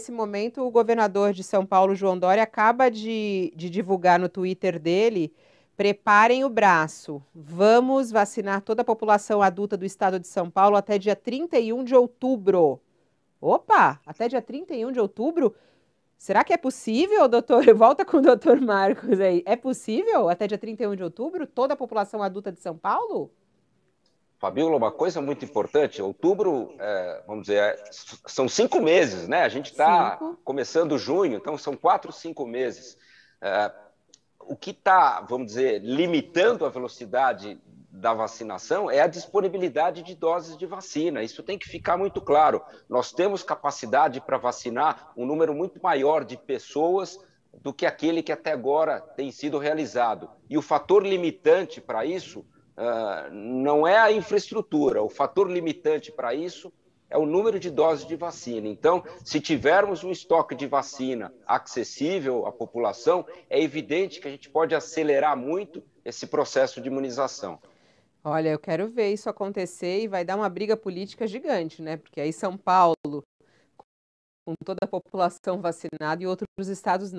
Nesse momento, o governador de São Paulo, João Dória, acaba de, de divulgar no Twitter dele: preparem o braço, vamos vacinar toda a população adulta do estado de São Paulo até dia 31 de outubro. Opa, até dia 31 de outubro? Será que é possível, doutor? Volta com o doutor Marcos aí. É possível até dia 31 de outubro toda a população adulta de São Paulo? Fabíola, uma coisa muito importante, outubro, é, vamos dizer, é, são cinco meses, né? A gente está começando junho, então são quatro, cinco meses. É, o que está, vamos dizer, limitando a velocidade da vacinação é a disponibilidade de doses de vacina. Isso tem que ficar muito claro. Nós temos capacidade para vacinar um número muito maior de pessoas do que aquele que até agora tem sido realizado. E o fator limitante para isso ah, não é a infraestrutura, o fator limitante para isso é o número de doses de vacina. Então, se tivermos um estoque de vacina acessível à população, é evidente que a gente pode acelerar muito esse processo de imunização. Olha, eu quero ver isso acontecer e vai dar uma briga política gigante, né? Porque aí São Paulo, com toda a população vacinada e outros estados não.